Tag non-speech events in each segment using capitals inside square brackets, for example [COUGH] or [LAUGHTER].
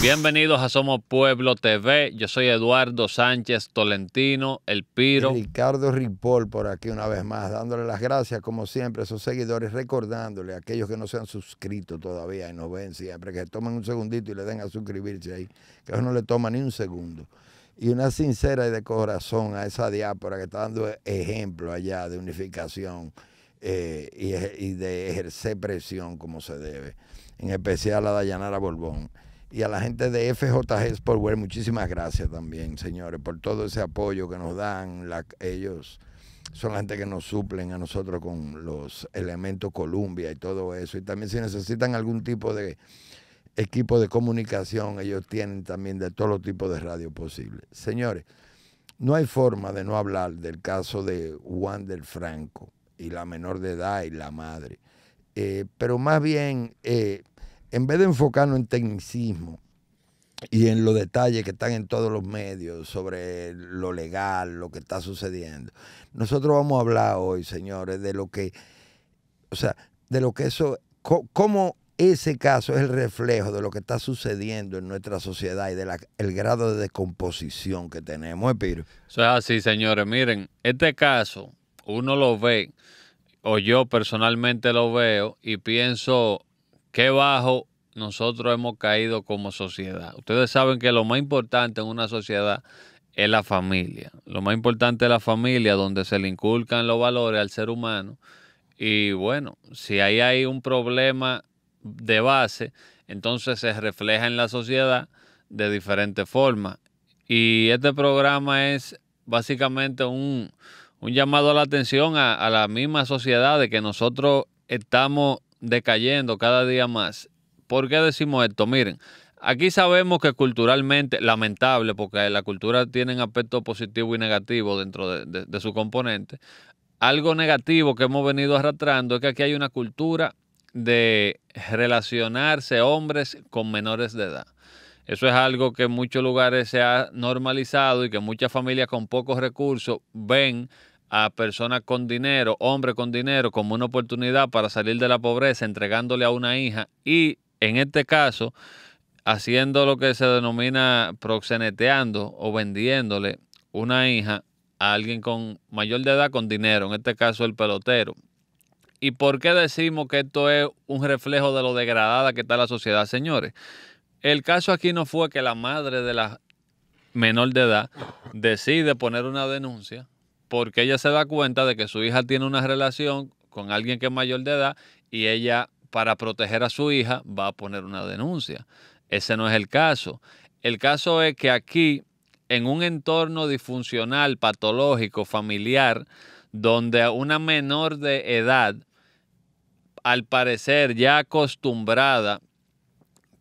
Bienvenidos a Somos Pueblo TV. Yo soy Eduardo Sánchez Tolentino, el Piro. Ricardo Ripoll por aquí una vez más, dándole las gracias como siempre a sus seguidores, recordándole a aquellos que no se han suscrito todavía y no ven siempre, que tomen un segundito y le den a suscribirse ahí, que no le toma ni un segundo. Y una sincera y de corazón a esa diáspora que está dando ejemplo allá de unificación eh, y, de ejercer presión como se debe, en especial a Dayanara Borbón y a la gente de FJG Sportware, muchísimas gracias también, señores, por todo ese apoyo que nos dan. ellos son la gente que nos suplen a nosotros con los elementos Columbia y todo eso. Y también si necesitan algún tipo de equipo de comunicación, ellos tienen también de todos los tipos de radio posible. Señores, no hay forma de no hablar del caso de Juan del Franco y la menor de edad y la madre. Eh, pero más bien eh, en vez de enfocarnos en tecnicismo y en los detalles que están en todos los medios sobre lo legal, lo que está sucediendo, nosotros vamos a hablar hoy, señores, de lo que, o sea, de lo que eso, cómo ese caso es el reflejo de lo que está sucediendo en nuestra sociedad y del grado de descomposición que tenemos, Epiro. ¿eh, eso es así, señores. Miren, este caso uno lo ve, o yo personalmente lo veo, y pienso qué bajo nosotros hemos caído como sociedad. Ustedes saben que lo más importante en una sociedad es la familia. Lo más importante es la familia, donde se le inculcan los valores al ser humano. Y bueno, si ahí hay un problema de base, entonces se refleja en la sociedad de diferentes formas. Y este programa es básicamente un, llamado a la atención a la misma sociedad de que nosotros estamos decayendo cada día más. ¿Por qué decimos esto? Miren, aquí sabemos que culturalmente, lamentable, porque la cultura tiene un aspecto positivo y negativo dentro de, de su componente, algo negativo que hemos venido arrastrando es que aquí hay una cultura de relacionarse hombres con menores de edad. Eso es algo que en muchos lugares se ha normalizado y que muchas familias con pocos recursos ven a personas con dinero, hombres con dinero, como una oportunidad para salir de la pobreza, entregándole a una hija y, en este caso, haciendo lo que se denomina proxeneteando o vendiéndole una hija a alguien con mayor de edad con dinero, en este caso el pelotero. ¿Y por qué decimos que esto es un reflejo de lo degradada que está la sociedad, señores? El caso aquí no fue que la madre de la menor de edad decide poner una denuncia porque ella se da cuenta de que su hija tiene una relación con alguien que es mayor de edad y ella, para proteger a su hija, va a poner una denuncia. Ese no es el caso. El caso es que aquí, en un entorno disfuncional, patológico, familiar, donde una menor de edad, al parecer ya acostumbrada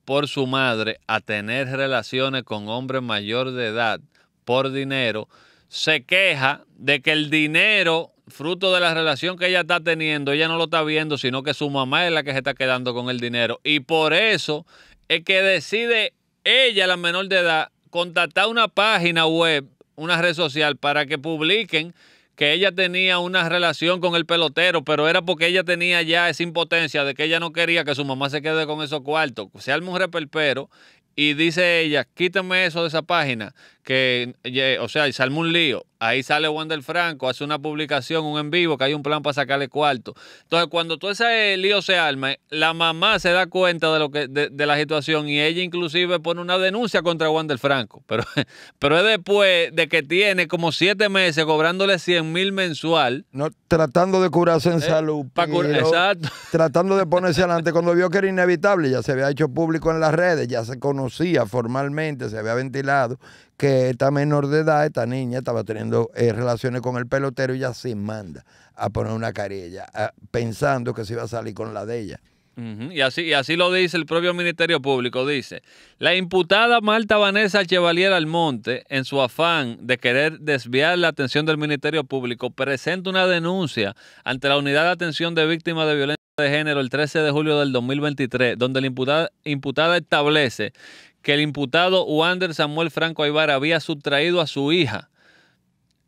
por su madre a tener relaciones con hombres mayor de edad por dinero, se queja de que el dinero, fruto de la relación que ella está teniendo, ella no lo está viendo, sino que su mamá es la que se está quedando con el dinero. Y por eso es que decide ella, la menor de edad, contactar una página web, una red social, para que publiquen que ella tenía una relación con el pelotero, pero era porque ella tenía ya esa impotencia de que ella no quería que su mamá se quede con esos cuartos. Se arma un reperpero y dice ella, quítame eso de esa página, que, o sea, y arma un lío. Ahí sale Juan Franco, hace una publicación, un en vivo, que hay un plan para sacarle cuarto. Entonces, cuando todo ese lío se arma, la mamá se da cuenta de lo que de, la situación y ella inclusive pone una denuncia contra Juan Franco. Pero, [LAUGHS] pero es después de que tiene como siete meses cobrándole 100 mil mensual. No, tratando de curarse en eh, salud. exacto. [LAUGHS] Tratando de ponerse adelante. Cuando vio que era inevitable, ya se había hecho público en las redes, ya se conocía formalmente, se había ventilado que esta menor de edad, esta niña, estaba teniendo eh, relaciones con el pelotero y ya se manda a poner una carilla, pensando que se iba a salir con la de ella. y, así, y así lo dice el propio Ministerio Público, dice, la imputada Marta Vanessa Chevalier Almonte, en su afán de querer desviar la atención del Ministerio Público, presenta una denuncia ante la Unidad de Atención de Víctimas de Violencia de género el 13 de julio del 2023, donde la imputada, imputada establece que el imputado Wander Samuel Franco Aybar había sustraído a su hija.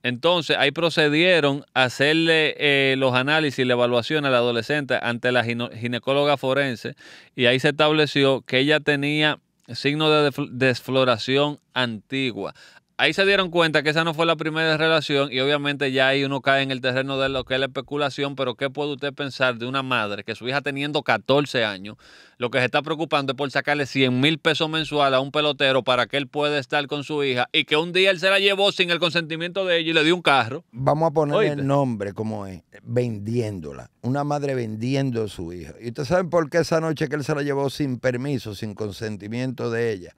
Entonces ahí procedieron a hacerle eh, los análisis y la evaluación a la adolescente ante la ginecóloga forense y ahí se estableció que ella tenía signo de desfloración antigua ahí se dieron cuenta que esa no fue la primera relación y obviamente ya ahí uno cae en el terreno de lo que es la especulación, pero ¿qué puede usted pensar de una madre que su hija teniendo 14 años, lo que se está preocupando es por sacarle 100 mil pesos mensual a un pelotero para que él pueda estar con su hija y que un día él se la llevó sin el consentimiento de ella y le dio un carro? Vamos a poner el nombre como es, vendiéndola, una madre vendiendo a su hija. ¿Y ustedes saben por qué esa noche que él se la llevó sin permiso, sin consentimiento de ella,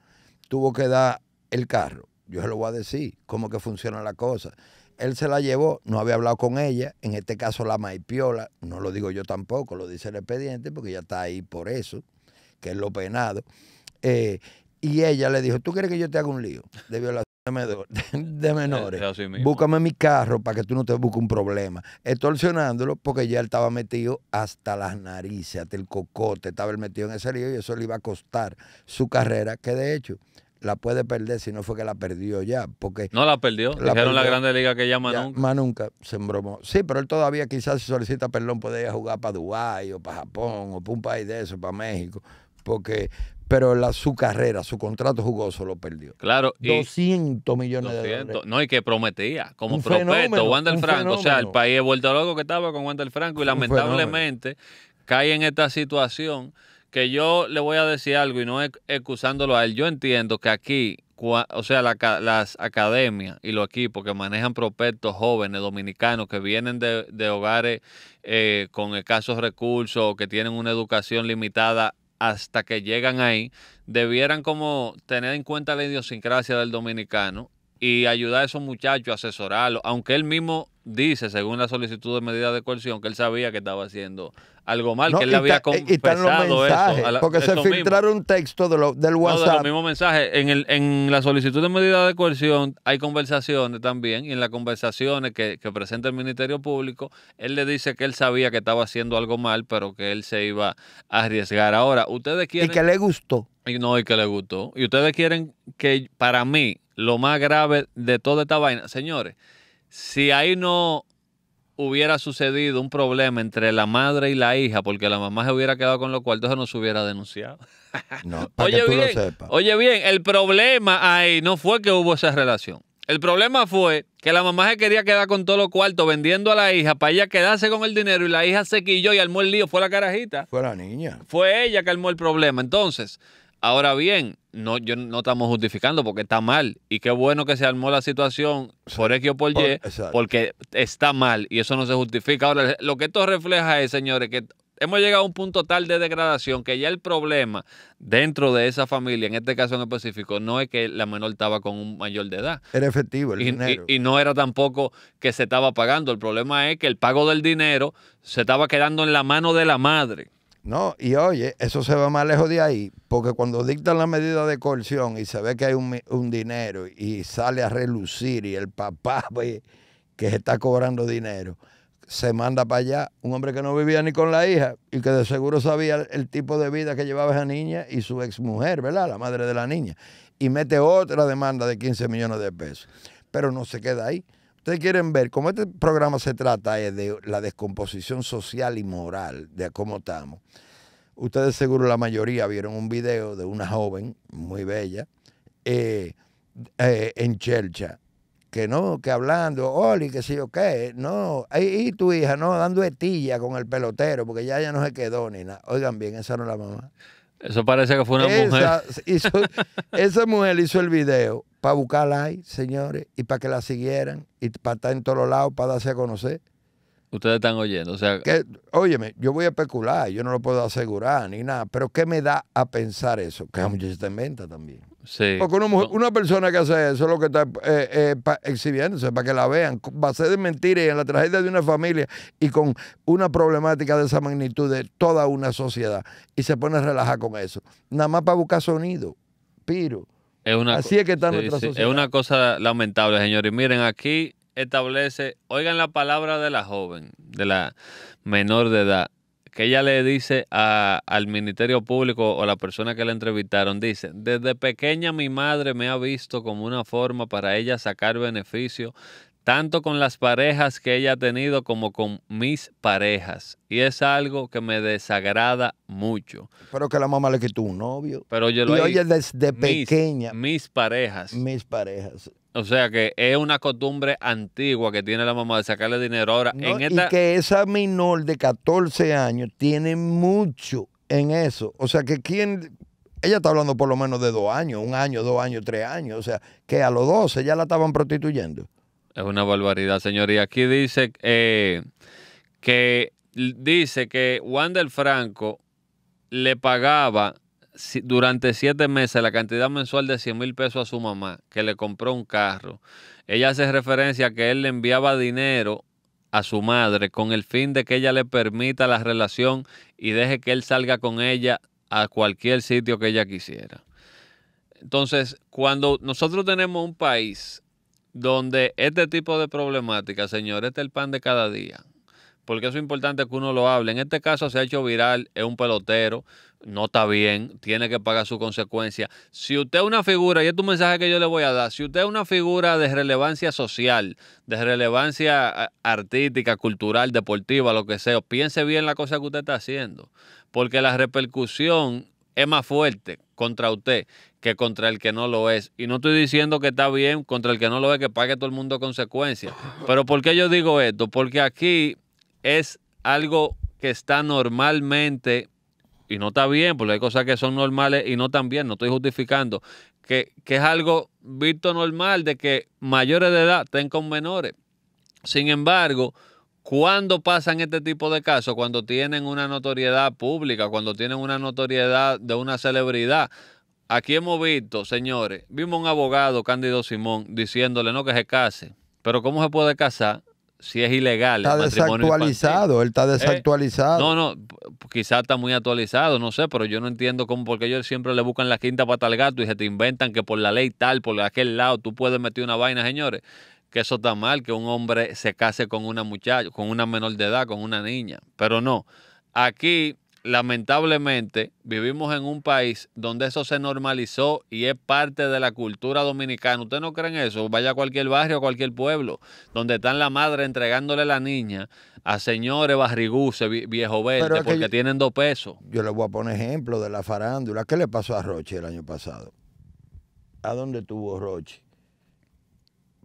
tuvo que dar el carro? yo se lo voy a decir, cómo que funciona la cosa. Él se la llevó, no había hablado con ella, en este caso la maipiola, no lo digo yo tampoco, lo dice el expediente porque ella está ahí por eso, que es lo penado. Eh, y ella le dijo, ¿tú quieres que yo te haga un lío de violación? de, menores. Búscame mi carro para que tú no te busques un problema. Extorsionándolo porque ya él estaba metido hasta las narices, hasta el cocote, estaba él metido en ese lío y eso le iba a costar su carrera, que de hecho la puede perder si no fue que la perdió ya. Porque no la perdió. La Dijeron la Grande Liga que ya nunca más nunca se embromó. Sí, pero él todavía quizás si solicita perdón podría jugar para Dubái o para Japón o para un país de eso, para México. Porque, pero la, su carrera, su contrato jugoso lo perdió. Claro. 200 millones de dólares. No, y que prometía, como un prospecto, Franco. O sea, el país vuelto loco que estaba con Wander Franco y lamentablemente cae en esta situación que yo le voy a decir algo y no excusándolo a él. Yo entiendo que aquí, o sea, las academias y los equipos que manejan prospectos jóvenes dominicanos que vienen de, hogares eh, con escasos recursos o que tienen una educación limitada hasta que llegan ahí, debieran como tener en cuenta la idiosincrasia del dominicano y ayudar a esos muchachos, asesorarlo aunque él mismo dice, según la solicitud de medida de coerción, que él sabía que estaba haciendo algo mal, que él le había eh, confesado eso. porque se filtraron un texto de del WhatsApp. No, de los mismos En, el, en la solicitud de medida de coerción hay conversaciones también, y en las conversaciones que, que presenta el Ministerio Público, él le dice que él sabía que estaba haciendo algo mal, pero que él se iba a arriesgar. Ahora, ustedes quieren... Y que le gustó. Y no, y que le gustó. Y ustedes quieren que para mí lo más grave de toda esta vaina, señores, si ahí no hubiera sucedido un problema entre la madre y la hija, porque la mamá se hubiera quedado con los cuartos, eso no se hubiera denunciado. [LAUGHS] No, [LAUGHS] para oye, que bien, lo oye bien, el problema ahí no fue que hubo esa relación. El problema fue que la mamá se quería quedar con todos los cuartos vendiendo a la hija para ella quedarse con el dinero y la hija se quilló y armó el lío. Fue la carajita. Fue la niña. Fue ella que armó el problema. Entonces, Ahora bien, no, yo no estamos justificando porque está mal. Y qué bueno que se armó la situación por X o por Y, porque está mal y eso no se justifica. Ahora, lo que esto refleja es, señores, que hemos llegado a un punto tal de degradación que ya el problema dentro de esa familia, en este caso en específico, no es que la menor estaba con un mayor de edad. Era efectivo el dinero. y, no era tampoco que se estaba pagando. El problema es que el pago del dinero se estaba quedando en la mano de la madre. No, y oye, eso se va más lejos de ahí, porque cuando dictan la medida de coerción y se ve que hay un, dinero y sale a relucir y el papá [LAUGHS] ve que se está cobrando dinero, se manda para allá un hombre que no vivía ni con la hija y que de seguro sabía el, tipo de vida que llevaba esa niña y su exmujer, ¿verdad? La madre de la niña. Y mete otra demanda de 15 millones de pesos. Pero no se queda ahí. Ustedes quieren ver cómo este programa se trata eh, de la descomposición social y moral de cómo estamos. Ustedes seguro la mayoría vieron un video de una joven muy bella eh, eh en Chelcha, que no, que hablando, Oli, que sé yo qué, no, y, tu hija, no, dando etilla con el pelotero, porque ya ella no se quedó ni nada. Oigan bien, esa no es la mamá. Eso parece que fue una mujer. [LAUGHS] esa mujer hizo el video para buscar like, señores, y para que la siguieran, y para estar en todos lados, para darse a conocer. Ustedes están oyendo, o sea... Que, óyeme, yo voy a especular, yo no lo puedo asegurar ni nada, pero ¿qué me da a pensar eso? Que la se está en venta también. Sí. Porque una, persona que hace eso es lo que está eh, eh, exhibiéndose, para que la vean, va a ser de mentira y en la tragedia de una familia y con una problemática de esa magnitud de toda una sociedad y se pone a relajar con eso. Nada más para buscar sonido, piro. Es una Así es que está Es una cosa lamentable, señores. Miren, aquí establece, oigan la palabra de la joven, de la menor de edad, que ella le dice al Ministerio Público o a la persona que la entrevistaron, dice, desde pequeña mi madre me ha visto como una forma para ella sacar beneficio tanto con las parejas que ella ha tenido como con mis parejas. Y es algo que me desagrada mucho. Pero que la mamá le quitó un novio. Pero yo lo y oye desde pequeña. Mis parejas. Mis parejas. O sea que es una costumbre antigua que tiene la mamá de sacarle dinero ahora. en Y que esa menor de 14 años tiene mucho en eso. O sea que quien ella está hablando por lo menos de dos años, un año, dos años, tres años. O sea, que a los 12 ya la estaban prostituyendo. Es una barbaridad, Y Aquí dice eh, que dice que Wander Franco le pagaba durante siete meses la cantidad mensual de 100 mil pesos a su mamá, que le compró un carro. Ella hace referencia a que él le enviaba dinero a su madre con el fin de que ella le permita la relación y deje que él salga con ella a cualquier sitio que ella quisiera. Entonces, cuando nosotros tenemos un país donde este tipo de problemática, señor este es el pan de cada día. Porque es importante que uno lo hable. En este caso se ha hecho viral, es un pelotero, no está bien, tiene que pagar su consecuencia. Si usted es una figura, y este es tu mensaje que yo le voy a dar, si usted es una figura de relevancia social, de relevancia eh, artística, cultural, deportiva, lo que sea, piense bien la cosa que usted está haciendo. Porque la repercusión es más fuerte contra usted que contra el que no lo es. Y no estoy diciendo que está bien contra el que no lo es, que pague todo el mundo consecuencias. [LAUGHS] Pero ¿por qué yo digo esto? Porque aquí es algo que está normalmente, y no está bien, porque hay cosas que son normales y no tan bien, no estoy justificando, que, que es algo visto normal de que mayores de edad estén con menores. Sin embargo, cuando pasan este tipo de casos? Cuando tienen una notoriedad pública, cuando tienen una notoriedad de una celebridad. Aquí hemos visto, señores, vimos un abogado, Cándido Simón, diciéndole no que se case. Pero ¿cómo se puede casar si es ilegal? Está el desactualizado, él está eh, desactualizado. no, no, quizás está muy actualizado, no sé, pero yo no entiendo cómo, porque ellos siempre le buscan la quinta pata al gato y se te inventan que por la ley tal, por aquel lado, tú puedes meter una vaina, señores. Que eso está mal, que un hombre se case con una muchacha, con una menor de edad, con una niña. Pero no, aquí lamentablemente vivimos en un país donde eso se normalizó y es parte de la cultura dominicana. ¿Usted no creen eso? Vaya a cualquier barrio, a cualquier pueblo, donde están la madre entregándole la niña a señores barriguces, viejo verde, porque tienen dos pesos. Yo le voy a poner ejemplo de la farándula. ¿Qué le pasó a Roche el año pasado? ¿A dónde tuvo Roche?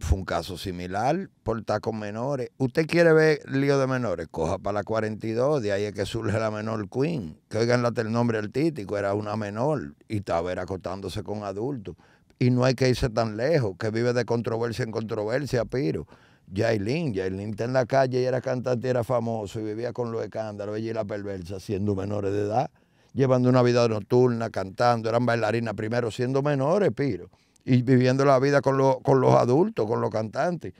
fue un caso similar, por con menores. ¿Usted quiere ver lío de menores? Coja para la 42, de ahí es que surge la menor Queen. Que oigan el nombre artístico, era una menor y estaba acostándose con adultos. Y no hay que irse tan lejos, que vive de controversia en controversia, Piro. Jailin, Jailin está en la calle y era cantante, era famoso y vivía con los escándalos, ella y la perversa, siendo menores de edad, llevando una vida nocturna, cantando, eran bailarinas primero, siendo menores, Piro y viviendo la vida con, los adultos, con los cantantes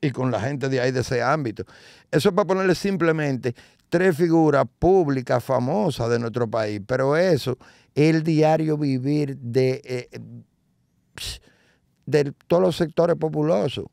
y con la gente de ahí de ese ámbito. Eso es para ponerle simplemente tres figuras públicas famosas de nuestro país, pero eso, el diario vivir de, eh, eh, de todos los sectores populosos.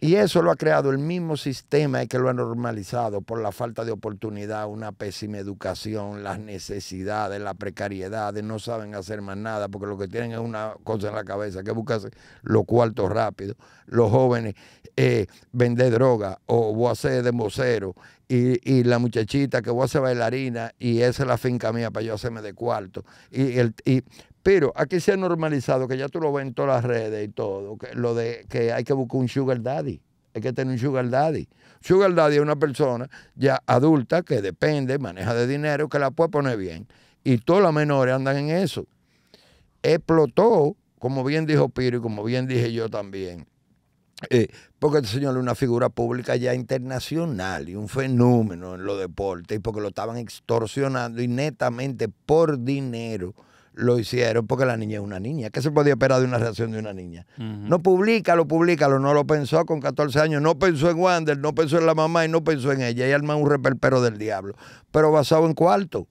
Y eso lo ha creado el mismo sistema y que lo ha normalizado por la falta de oportunidad, una pésima educación, las necesidades, la precariedad, no saben hacer más nada porque lo que tienen es una cosa en la cabeza, que buscan los cuartos rápido. los jóvenes eh, vender droga o voy a ser de vocero y, la muchachita que voy a ser bailarina y esa es la finca mía para yo hacerme de cuarto. Y, el, y pero aquí se ha normalizado, que ya tú lo ves en todas las redes y todo, que lo de que hay que buscar un sugar daddy, hay que tener un sugar daddy. Sugar daddy es una persona ya adulta que depende, maneja de dinero, que la puede poner bien. Y todas las menores andan en eso. Explotó, como bien dijo Piro y como bien dije yo también. Eh, porque este señor es una figura pública ya internacional y un fenómeno en los deportes, y porque lo estaban extorsionando y netamente por dinero lo hicieron porque la niña es una niña. ¿Qué se podía esperar de una reacción de una niña? No publica, No públicalo, públicalo. No lo pensó con 14 años, no pensó en Wander, no pensó en la mamá y no pensó en ella. Y arma un reperpero del diablo. Pero basado en cuarto.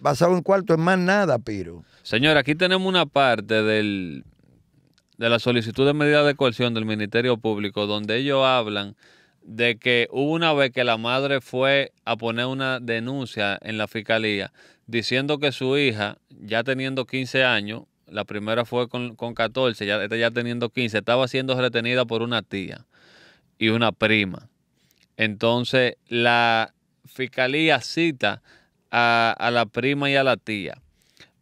Basado en cuarto, es más nada, Piro. Señor, aquí tenemos una parte del, de la solicitud de medida de coerción del Ministerio Público donde ellos hablan de que hubo una vez que la madre fue a poner una denuncia en la fiscalía diciendo que su hija, ya teniendo 15 años, la primera fue con, con 14, ya, esta ya teniendo 15, estaba siendo retenida por una tía y una prima. Entonces la fiscalía cita a, a la prima y a la tía.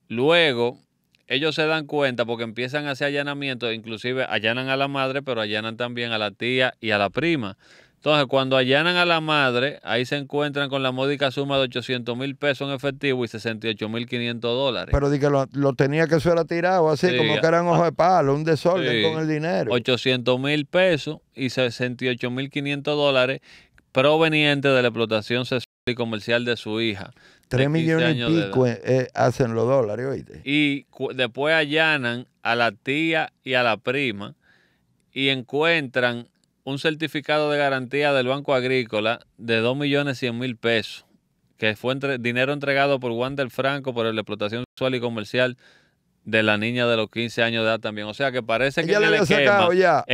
Luego ellos se dan cuenta porque empiezan a hacer allanamientos, inclusive allanan a la madre, pero allanan también a la tía y a la prima. Entonces, cuando allanan a la madre, ahí se encuentran con la módica suma de 800 mil pesos en efectivo y 68 mil 500 dólares. Pero di que lo, tenía que ser tirado así, como que eran ojos de palo, un desorden con el dinero. 800 mil pesos y 68 mil 500 dólares provenientes de la explotación sexual y comercial de su hija. Tres millones y pico eh, eh, hacen los dólares, oíste. Y después allanan a la tía y a la prima y encuentran un certificado de garantía del Banco Agrícola de 2.100.000 pesos, que fue entre, dinero entregado por Wander Franco por la explotación sexual y comercial de la niña de los 15 años de edad también. O sea que parece que en el le esquema, sacado ya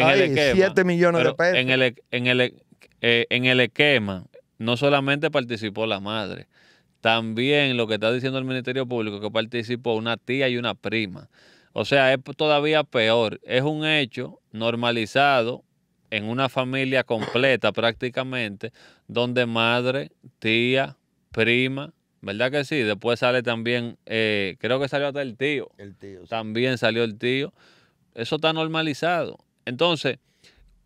millones de pesos. E, en el, en, el, eh, en el esquema no solamente participó la madre, también lo que está diciendo el Ministerio Público que participó una tía y una prima. O sea, es todavía peor. Es un hecho normalizado en una familia completa prácticamente, donde madre, tía, prima, ¿verdad que sí? Después sale también, eh, creo que salió hasta el tío. El tío. También salió el tío. Eso está normalizado. Entonces,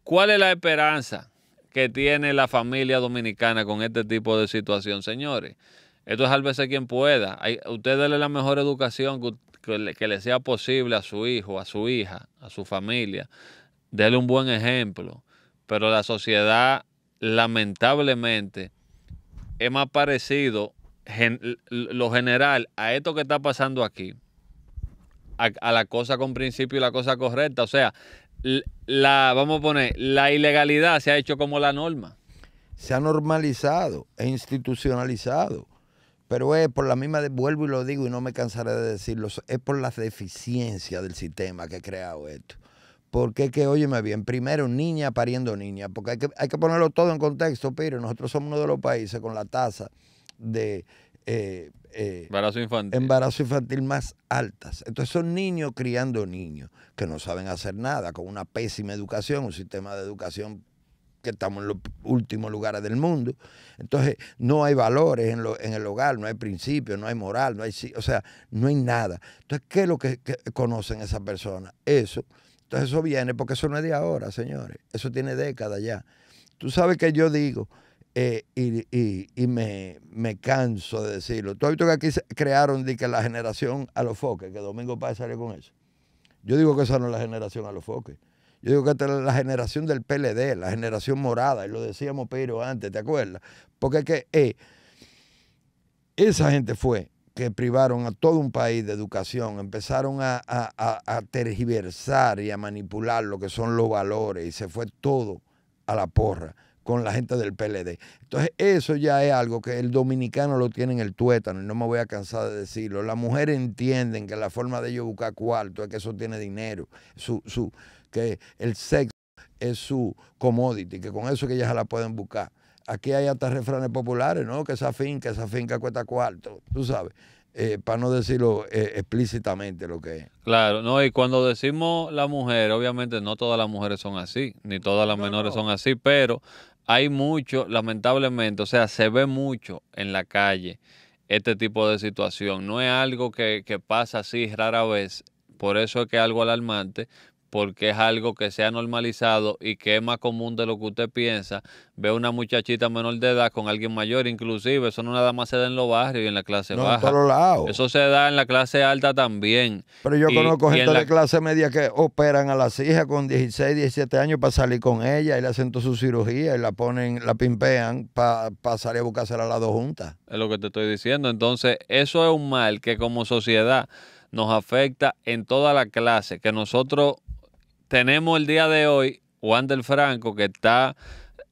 ¿cuál es la esperanza que tiene la familia dominicana con este tipo de situación, señores? Esto es al veces quien pueda. usted déle la mejor educación que, que le sea posible a su hijo, a su hija, a su familia Dele un buen ejemplo. Pero la sociedad, lamentablemente, es más parecido lo general a esto que está pasando aquí, a, la cosa con principio y la cosa correcta. O sea, la, vamos a poner, la ilegalidad se ha hecho como la norma. Se ha normalizado e institucionalizado. Pero es por la misma, vuelvo y lo digo y no me cansaré de decirlo, es por las deficiencias del sistema que ha creado esto. Porque es que, óyeme bien, primero niña pariendo niña, porque hay que, ponerlo todo en contexto, pero nosotros somos uno de los países con la tasa de eh, eh, embarazo, infantil. más altas. Entonces son niños criando niños que no saben hacer nada, con una pésima educación, un sistema de educación que estamos en los últimos lugares del mundo. Entonces no hay valores en, lo, en el hogar, no hay principios, no hay moral, no hay, o sea, no hay nada. Entonces, ¿qué es lo que conocen esas personas? Eso entonces eso viene, porque eso no es de ahora, señores. Eso tiene décadas ya. Tú sabes que yo digo, eh, y, me, canso de decirlo. Tú has visto que aquí crearon de que la generación a los foques, que Domingo Paz salió con eso. Yo digo que esa no es la generación a los foques. Yo digo que esta es la generación del PLD, la generación morada, y lo decíamos pero antes, ¿te acuerdas? Porque es que eh, esa gente fue que privaron a todo un país de educación, empezaron a, tergiversar y a manipular lo que son los valores y se fue todo a la porra con la gente del PLD. Entonces eso ya es algo que el dominicano lo tiene en el tuétano y no me voy a cansar de decirlo. Las mujeres entienden que la forma de ellos buscar cuarto es que eso tiene dinero, su, su, que el sexo es su commodity, que con eso que ellas la pueden buscar. Aquí hay hasta refranes populares, ¿no? Que esa finca, esa finca cuesta cuarto, tú sabes. Eh, para no decirlo eh, explícitamente lo que es. Claro, no, y cuando decimos la mujer, obviamente no todas las mujeres son así, ni todas las menores son así, pero hay mucho, lamentablemente, o sea, se ve mucho en la calle este tipo de situación. No es algo que, que pasa así rara vez, por eso es que es algo alarmante, porque es algo que se ha normalizado y que es más común de lo que usted piensa. Ve una muchachita menor de edad con alguien mayor, inclusive, eso no nada más se da en los barrios y en la clase baja. En Eso se da en la clase alta también. Pero yo conozco gente de clase media que operan a las hijas con 16, 17 años para salir con ella y le hacen toda su cirugía y la ponen, la pimpean para salir a buscarse a las dos juntas. Es lo que te estoy diciendo. Entonces, eso es un mal que como sociedad nos afecta en toda la clase, que nosotros tenemos el día de hoy Juan del Franco que está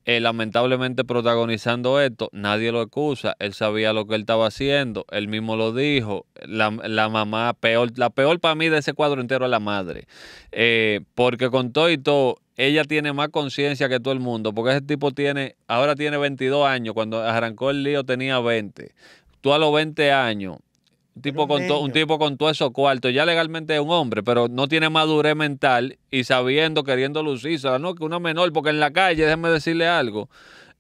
eh, lamentablemente protagonizando esto. Nadie lo acusa. Él sabía lo que él estaba haciendo. Él mismo lo dijo. La, mamá peor, la peor para mí de ese cuadro entero es la madre. Eh, porque con todo y todo, ella tiene más conciencia que todo el mundo, porque ese tipo tiene, ahora tiene 22 años, cuando arrancó el lío tenía 20. Tú a los 20 años un tipo, con todos un tipo cuarto, ya legalmente es un hombre, pero no tiene madurez mental y sabiendo, queriendo lucirse, no, que una menor, porque en la calle, déjeme decirle algo,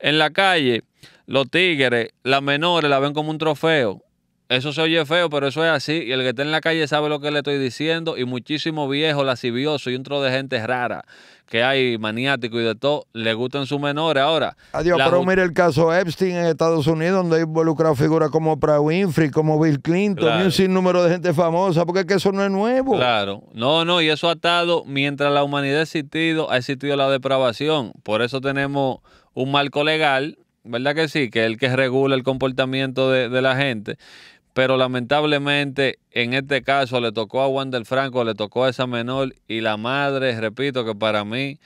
en la calle los tigres, las menores la ven como un trofeo eso se oye feo, pero eso es así. Y el que está en la calle sabe lo que le estoy diciendo. Y muchísimo viejo, lascivioso y un tro de gente rara que hay maniático y de todo, le gustan sus menores ahora. Adiós, pero mire el caso Epstein en Estados Unidos, donde ha involucrado figuras como Oprah Winfrey, como Bill Clinton, y un sinnúmero de gente famosa, porque es que eso no es nuevo. Claro, no, no, y eso ha estado, mientras la humanidad ha existido, ha existido la depravación. Por eso tenemos un marco legal, ¿verdad que sí? Que es el que regula el comportamiento de, de la gente pero lamentablemente en este caso le tocó a Wander Franco, le tocó a esa menor y la madre, repito que para mí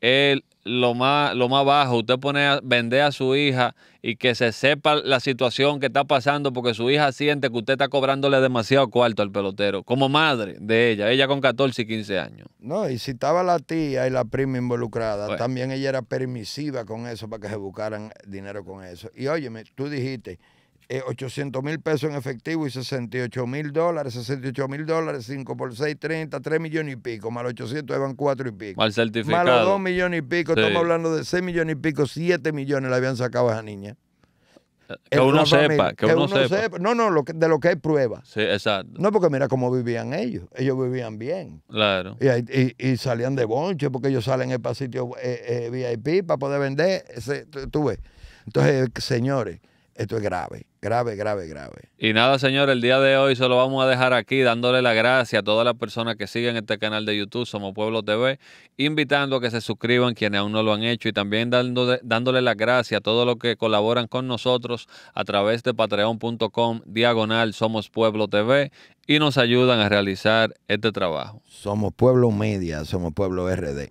él lo más, lo más bajo, usted pone a vender a su hija y que se sepa la situación que está pasando porque su hija siente que usted está cobrándole demasiado cuarto al pelotero, como madre de ella, ella con 14 y 15 años. No, y si estaba la tía y la prima involucrada, pues. también ella era permisiva con eso para que se buscaran dinero con eso. Y óyeme, tú dijiste 800 eh, mil pesos en efectivo y 68 mil dólares, 68 mil dólares, 5 por 6, 30, 3 millones y pico, más los 800 van 4 y pico. Más los 2 millones y pico, estamos hablando de 6 millones y pico, 7 millones le habían sacado a esa niña. Eh, que uno, sepa, que, uno sepa, No, no, lo de lo que hay prueba. Sí, exacto. No, porque mira cómo vivían ellos. Ellos vivían bien. Claro. Y, y, salían de bonche porque ellos salen para sitio eh, VIP para poder vender. Ese, tú ves. Entonces, señores, esto es grave. Grave, grave, grave. Y nada, señor, el día de hoy se lo vamos a dejar aquí, dándole la gracia a todas las personas que siguen este canal de YouTube, Somos Pueblo TV, invitando a que se suscriban quienes aún no lo han hecho y también dándole, dándole la gracia a todos los que colaboran con nosotros a través de patreon.com diagonal Somos Pueblo TV y nos ayudan a realizar este trabajo. Somos Pueblo Media, Somos Pueblo RD.